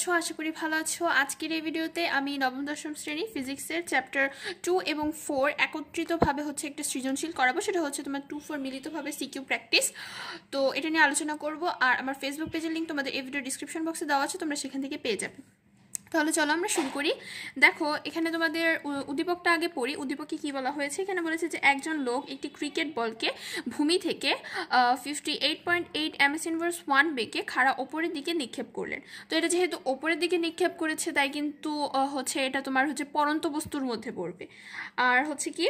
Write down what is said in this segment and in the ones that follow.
আছো আশা করি ভালো আছো আজকের এই ভিডিওতে আমি নবম দশম শ্রেণী ফিজিক্সের চ্যাপ্টার টু এবং ফোর একত্রিতভাবে হচ্ছে একটা সৃজনশীল করাবো সেটা হচ্ছে তোমার টু ফোর মিলিতভাবে সিকিউ প্র্যাকটিস তো এটা নিয়ে আলোচনা করব আর আমার ফেসবুক পেজের লিঙ্ক তোমাদের এই ভিডিও ডিসক্রিপশন বক্সে দেওয়া আছে তোমরা সেখান থেকে পেয়ে যাবে তাহলে চলো আমরা শুরু করি দেখো এখানে তোমাদের উদ্দীপকটা আগে পড়ি উদ্দীপককে কি বলা হয়েছে এখানে বলেছে যে একজন লোক একটি ক্রিকেট বলকে ভূমি থেকে fifty eight point eight M S one বেকে খাড়া ওপরের দিকে নিক্ষেপ করলেন তো এটা যেহেতু ওপরের দিকে নিক্ষেপ করেছে তাই কিন্তু হচ্ছে এটা তোমার হচ্ছে পরন্ত বস্তুর মধ্যে পড়বে আর হচ্ছে কি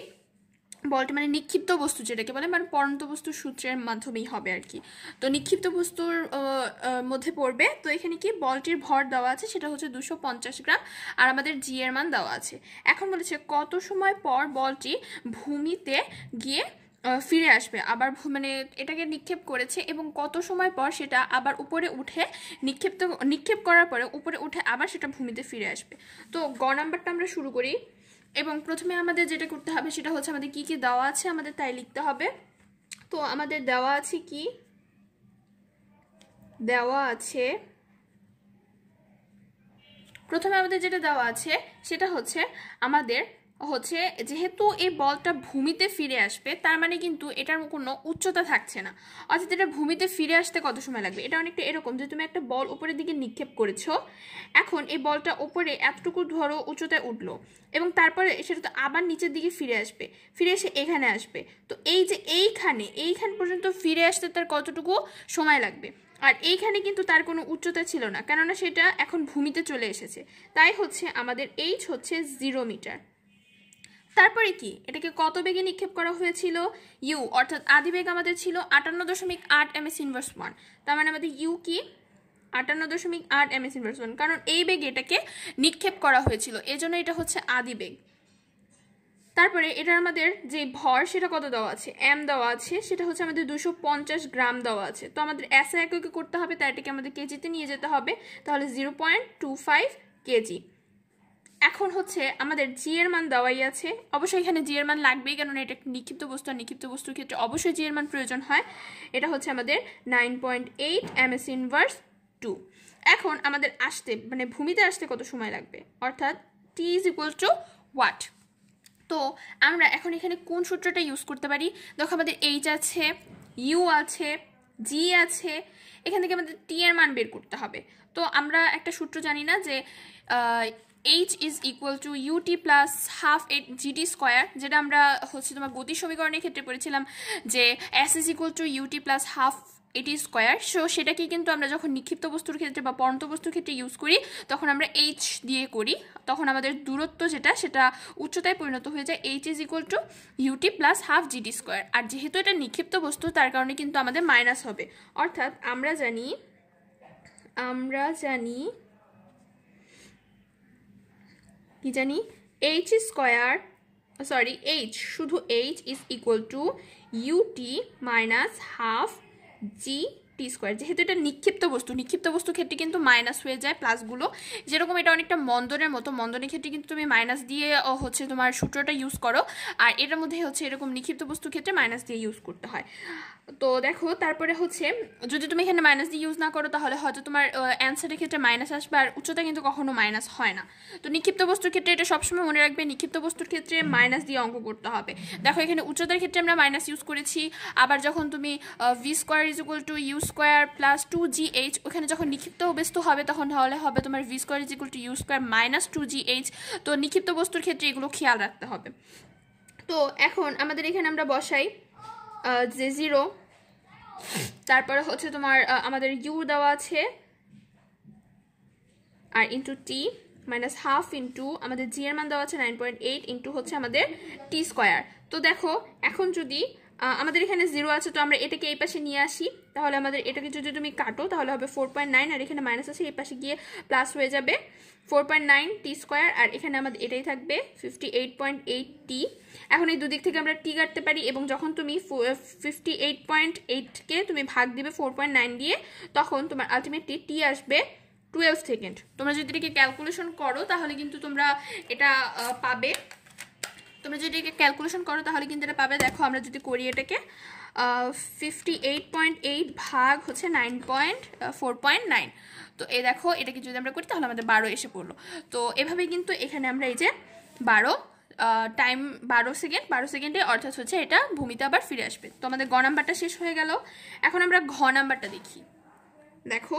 বলটি মানে নিক্ষিপ্ত বস্তু যেটাকে বলে মানে পরন্ত বস্তু সূত্রের মাধ্যমেই হবে আর কি তো নিক্ষিপ্ত বস্তুর মধ্যে পড়বে তো এখানে কি বলটির ভর দেওয়া আছে সেটা হচ্ছে দুশো গ্রাম আর আমাদের জি এর মান দেওয়া আছে এখন বলেছে কত সময় পর বলটি ভূমিতে গিয়ে ফিরে আসবে আবার মানে এটাকে নিক্ষেপ করেছে এবং কত সময় পর সেটা আবার উপরে উঠে নিক্ষেপ্ত নিক্ষেপ করার পরে উপরে উঠে আবার সেটা ভূমিতে ফিরে আসবে তো গ নাম্বারটা আমরা শুরু করি এবং প্রথমে আমাদের যেটা করতে হবে সেটা হচ্ছে আমাদের কি কি দেওয়া আছে আমাদের তাই লিখতে হবে তো আমাদের দেওয়া আছে কি দেওয়া আছে প্রথমে আমাদের যেটা দেওয়া আছে সেটা হচ্ছে আমাদের হচ্ছে যেহেতু এই বলটা ভূমিতে ফিরে আসবে তার মানে কিন্তু এটার কোনো উচ্চতা থাকছে না অর্থাৎ এটা ভূমিতে ফিরে আসতে কত সময় লাগবে এটা অনেকটা এরকম যে তুমি একটা বল উপরের দিকে নিক্ষেপ করেছো এখন এই বলটা ওপরে এতটুকু ধরো উচ্চতায় উঠলো এবং তারপরে সেটা তো আবার নিচের দিকে ফিরে আসবে ফিরে এসে এখানে আসবে তো এই যে এইখানে এইখান পর্যন্ত ফিরে আসতে তার কতটুকু সময় লাগবে আর এইখানে কিন্তু তার কোনো উচ্চতা ছিল না কেননা সেটা এখন ভূমিতে চলে এসেছে তাই হচ্ছে আমাদের এইচ হচ্ছে জিরো মিটার তারপরে কি এটাকে কত বেগে নিক্ষেপ করা হয়েছিল ইউ অর্থাৎ আদি বেগ আমাদের ছিল আটান্ন দশমিক আট এম এস ইনভার্স ওয়ান তার মানে আমাদের ইউ কি আটান্ন দশমিক আট এম এস ইনভার্স ওয়ান কারণ এই বেগে এটাকে নিক্ষেপ করা হয়েছিল এজন্য এটা হচ্ছে আদিবেগ তারপরে এটার আমাদের যে ভর সেটা কত দেওয়া আছে এম দেওয়া আছে সেটা হচ্ছে আমাদের দুশো পঞ্চাশ গ্রাম দেওয়া আছে তো আমাদের এসা এককে করতে হবে তাই এটাকে আমাদের কেজিতে নিয়ে যেতে হবে তাহলে zero point two five KG এখন হচ্ছে আমাদের জি এর মান দেওয়াই আছে অবশ্যই এখানে জি এর মান লাগবেই কেননা এটা নিক্ষিপ্ত বস্তু আর নিক্ষিপ্ত বস্তুর ক্ষেত্রে অবশ্যই জি এর মান প্রয়োজন হয় এটা হচ্ছে আমাদের nine point eight M S inverse two এখন আমাদের আসতে মানে ভূমিতে আসতে কত সময় লাগবে অর্থাৎ T is equal to what তো আমরা এখন এখানে কোন সূত্রটা ইউজ করতে পারি দেখো আমাদের এইচ আছে ইউ আছে জি আছে এখান থেকে আমাদের টি এর মান বের করতে হবে তো আমরা একটা সূত্র জানি না যে H is equal to U T plus half eight G T square যেটা আমরা হচ্ছে তোমার গতি সমীকরণের ক্ষেত্রে পড়েছিলাম যে S is equal to U T plus half A T square so সেটাকে কিন্তু আমরা যখন নিক্ষিপ্ত বস্তুর ক্ষেত্রে বা পরন্ত বস্তুর ক্ষেত্রে ইউজ করি তখন আমরা এইচ দিয়ে করি তখন আমাদের দূরত্ব যেটা সেটা উচ্চতায় পরিণত হয়ে যায় H is equal to U T plus half G T square আর যেহেতু এটা নিক্ষিপ্ত বস্তু তার কারণে কিন্তু আমাদের মাইনাস হবে অর্থাৎ আমরা জানি আমরা জানি কি জানি এইচ স্কোয়ার সরি এইচ শুধু H is equal to U T minus half G T square যেহেতু এটা নিক্ষিপ্ত বস্তু নিক্ষিপ্ত বস্তু ক্ষেত্রে কিন্তু মাইনাস হয়ে যায় প্লাসগুলো যেরকম এটা অনেকটা মন্দনের মতো মন্দনের ক্ষেত্রে কিন্তু তুমি মাইনাস দিয়ে হচ্ছে তোমার সূত্রটা ইউজ করো আর এটার মধ্যে হচ্ছে এরকম নিক্ষিপ্ত বস্তু ক্ষেত্রে মাইনাস দিয়ে ইউজ করতে হয় তো দেখো তারপরে হচ্ছে যদি তুমি এখানে মাইনাস দিয়ে ইউজ না করো তাহলে হয়তো তোমার অ্যান্সারের ক্ষেত্রে মাইনাস আসবে আর উচ্চতা কিন্তু কখনো মাইনাস হয় না তো নিক্ষিপ্ত বস্তুর ক্ষেত্রে এটা সবসময় মনে রাখবে নিক্ষিপ্ত বস্তুর ক্ষেত্রে মাইনাস দিয়ে অঙ্ক করতে হবে দেখো এখানে উচ্চতার ক্ষেত্রে আমরা মাইনাস ইউজ করেছি আবার যখন তুমি V square is equal to U square plus two G H ওখানে যখন নিক্ষিপ্ত বস্তু হবে তখন তাহলে হবে তোমার V square is equal to U square minus two G H তো নিক্ষিপ্ত বস্তুর ক্ষেত্রে এগুলো খেয়াল রাখতে হবে তো এখন আমাদের এখানে আমরা বসাই জে জিরো তারপরে হচ্ছে তোমার আমাদের ইউ দেওয়া আছে আর into T minus half into আমাদের জি এর মান দেওয়া আছে নাইন পয়েন্ট এইট ইন্টু হচ্ছে আমাদের টি স্কোয়ার তো দেখো এখন যদি আমাদের এখানে জিরো আছে তো আমরা এটাকে এই পাশে নিয়ে আসি তাহলে আমাদের এটাকে যদি তুমি কাটো তাহলে হবে ফোর পয়েন্ট নাইন আর এখানে মাইনাস আছে এই পাশে গিয়ে প্লাস হয়ে যাবে four point nine T square আর এখানে আমাদের এটাই থাকবে fifty eight point eight T এখন এই দুদিক থেকে আমরা টি কাটতে পারি এবং যখন তুমি ফিফটি এইট পয়েন্ট এইটকে তুমি ভাগ দিবে ফোর পয়েন্ট নাইন দিয়ে তখন তোমার আলটিমেটলি টি আসবে টুয়েলভ সেকেন্ড তোমরা যদি এটাকে ক্যালকুলেশন করো তাহলে কিন্তু তোমরা এটা পাবে তোমরা যদি একে ক্যালকুলেশন করো তাহলে কিন্তু এটা পাবে দেখো আমরা যদি করি এটাকে ফিফটি ভাগ হচ্ছে নাইন তো এই দেখো এটাকে যদি আমরা করি তাহলে আমাদের বারো এসে পড়লো তো এভাবে কিন্তু এখানে আমরা এই যে বারো টাইম বারো সেকেন্ড বারো সেকেন্ডে অর্থাৎ হচ্ছে এটা ভূমিতে আবার ফিরে আসবে তো আমাদের গ নাম্বারটা শেষ হয়ে গেল এখন আমরা ঘ নাম্বারটা দেখি দেখো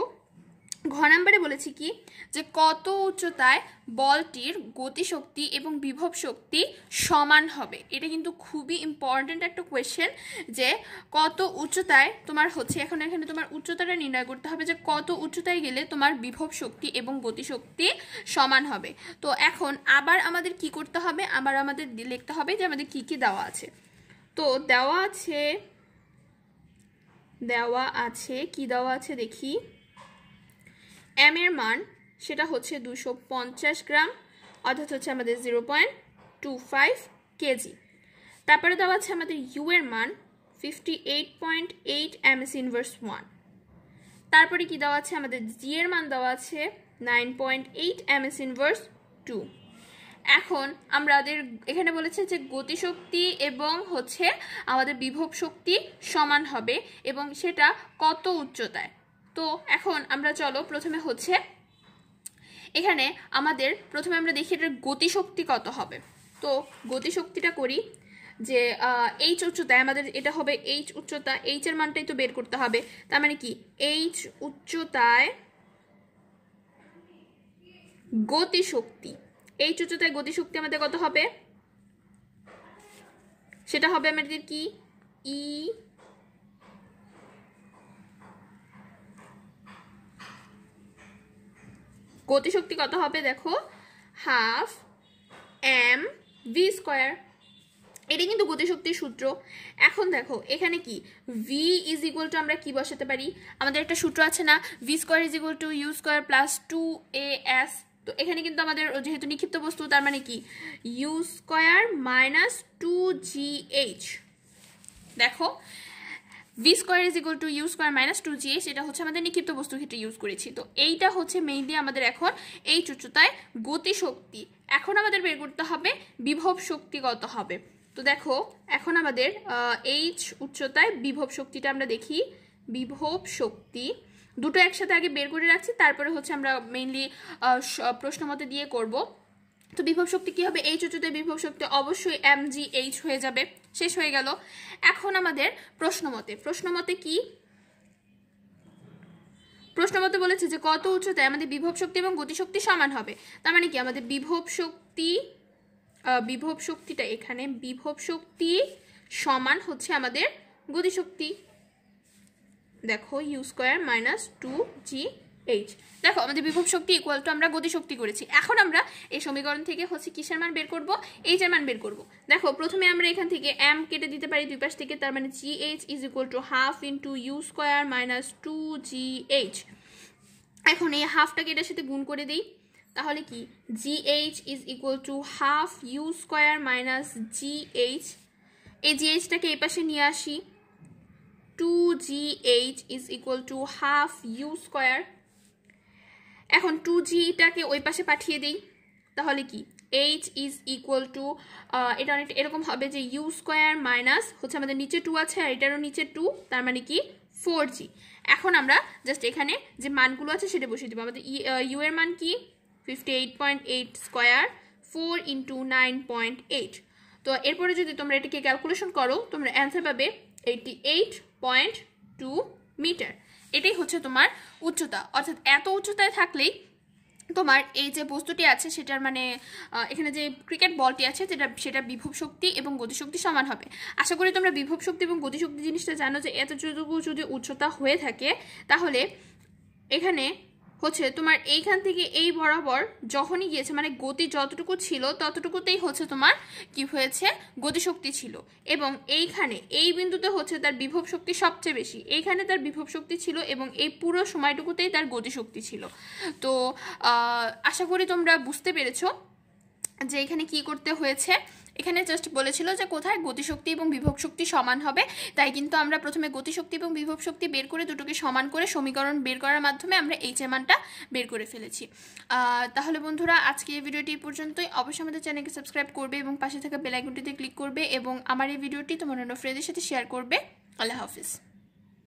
ঘ নাম্বারে বলেছি কি যে কত উচ্চতায় বলটির গতিশক্তি এবং বিভব শক্তি সমান হবে এটা কিন্তু খুবই ইম্পর্ট্যান্ট একটা কোয়েশ্চেন যে কত উচ্চতায় তোমার হচ্ছে এখন এখানে তোমার উচ্চতাটা নির্ণয় করতে হবে যে কত উচ্চতায় গেলে তোমার বিভব শক্তি এবং গতিশক্তি সমান হবে তো এখন আবার আমাদের কি করতে হবে আবার আমাদের লিখতে হবে যে আমাদের কি কি দেওয়া আছে তো দেওয়া আছে দেওয়া আছে কি দেওয়া আছে দেখি এম এর মান সেটা হচ্ছে দুশো পঞ্চাশ গ্রাম অর্থাৎ হচ্ছে আমাদের zero point two five KG তারপরে দেওয়া আছে আমাদের ইউ এর মান fifty eight point eight M S inverse one তারপরে কি দেওয়া আছে আমাদের জি এর মান দেওয়া আছে nine point eight M S inverse two এখন আমাদের এখানে বলেছে যে গতিশক্তি এবং হচ্ছে আমাদের বিভব শক্তি সমান হবে এবং সেটা কত উচ্চতায় তো এখন আমরা চলো প্রথমে হচ্ছে এখানে আমাদের প্রথমে আমরা দেখি এটার গতিশক্তি কত হবে তো গতিশক্তিটা করি যে এইচ উচ্চতায় আমাদের এটা হবে এইচ উচ্চতা এইচ এর মানটাই তো বের করতে হবে তার মানে কি এইচ উচ্চতায় গতিশক্তি এইচ উচ্চতায় গতিশক্তি আমাদের কত হবে সেটা হবে আমাদের কি ই e গতিশক্তি কত হবে দেখো হাফ এম ভি স্কোয়ার এটি কিন্তু গতিশক্তির সূত্র এখন দেখো এখানে কি ভি ইজ ইকুয়াল টু আমরা কি বসাতে পারি আমাদের একটা সূত্র আছে না V square is equal to U square plus two A S তো এখানে কিন্তু আমাদের যেহেতু নিক্ষিপ্ত বস্তু তার মানে কি U square minus two G H দেখো V square is equal to U square minus two G H এটা হচ্ছে আমাদের নিক্ষিপ্ত বস্তু ক্ষেত্রে ইউজ করেছি তো এইটা হচ্ছে মেইনলি আমাদের এখন এই উচ্চতায় গতি শক্তি এখন আমাদের বের করতে হবে বিভব শক্তি কত হবে তো দেখো এখন আমাদের এইচ উচ্চতায় বিভব শক্তিটা আমরা দেখি বিভব শক্তি দুটো একসাথে আগে বের করে রাখছি তারপরে হচ্ছে আমরা মেইনলি প্রশ্ন মতে দিয়ে করবো তো বিভব শক্তি কী হবে এইচ উঁচুতে বিভব শক্তি অবশ্যই এম জি এইচ হয়ে যাবে শেষ হয়ে গেল এখন আমাদের প্রশ্নমতে প্রশ্নমতে কি প্রশ্নমতে বলেছে যে কত উচ্চতায় আমাদের বিভব শক্তি এবং গতিশক্তি সমান হবে তার মানে কি আমাদের বিভব শক্তি বিভব শক্তিটা এখানে বিভব শক্তি সমান হচ্ছে আমাদের গতিশক্তি দেখো U square minus two G H দেখো আমাদের বিভব শক্তি ইকুয়াল টু আমরা গতি শক্তি করেছি এখন আমরা এই সমীকরণ থেকে হচ্ছে কিসের মান বের করব এইচের মান বের করব দেখো প্রথমে আমরা এখান থেকে এম কেটে দিতে পারি দুই পাশ থেকে তার মানে G H is equal to half into U square minus two G H এখন এই হাফটাকে এটার সাথে গুণ করে দিই তাহলে কি G H is equal to half U square minus G H এই জি এইচটাকে এই পাশে নিয়ে আসি two G H is equal to half U square এখন টু জিটাকে ওই পাশে পাঠিয়ে দিই তাহলে কি এইচ ইজ ইকুয়াল টু এটা অনেকটা এরকম হবে যে ইউ স্কোয়ার মাইনাস হচ্ছে আমাদের নিচে টু আছে আর এটারও নিচে টু তার মানে কি ফোর জি এখন আমরা জাস্ট এখানে যে মানগুলো আছে সেটা বসিয়ে দেবো আমাদের ইউ e, এর মান কি fifty eight point eight square four into nine point eight তো এরপরে যদি তোমরা এটাকে ক্যালকুলেশন করো তোমরা অ্যান্সার পাবে eighty eight point two metre এটাই হচ্ছে তোমার উচ্চতা অর্থাৎ এত উচ্চতায় থাকলেই তোমার এই যে বস্তুটি আছে সেটার মানে এখানে যে ক্রিকেট বলটি আছে যেটা সেটা বিভব শক্তি এবং গতিশক্তি সমান হবে আশা করি তোমরা বিভব শক্তি এবং গতিশক্তি জিনিসটা জানো যে এতটুকু যদি উচ্চতা হয়ে থাকে তাহলে এখানে হচ্ছে তোমার এইখান থেকে এই বরাবর যখনই গিয়েছে মানে গতি যতটুকু ছিল ততটুকুতেই হচ্ছে তোমার কি হয়েছে গতিশক্তি ছিল এবং এইখানে এই বিন্দুতে হচ্ছে তার বিভব শক্তি সবচেয়ে বেশি এইখানে তার বিভব শক্তি ছিল এবং এই পুরো সময়টুকুতেই তার গতিশক্তি ছিল তো আশা করি তোমরা বুঝতে পেরেছো যে এখানে কি করতে হয়েছে এখানে জাস্ট বলেছিল যে কোথায় গতিশক্তি এবং বিভব শক্তি সমান হবে তাই কিন্তু আমরা প্রথমে গতিশক্তি এবং বিভব শক্তি বের করে দুটোকে সমান করে সমীকরণ বের করার মাধ্যমে আমরা এইচ এর মানটা বের করে ফেলেছি তাহলে বন্ধুরা আজকে এই ভিডিওটি পর্যন্তই অবশ্যই আমাদের চ্যানেলকে সাবস্ক্রাইব করবে এবং পাশে থাকা বেলাইকনটিতে ক্লিক করবে এবং আমার এই ভিডিওটি তোমার অন্য ফ্রেন্ডের সাথে শেয়ার করবে আল্লাহ হাফিজ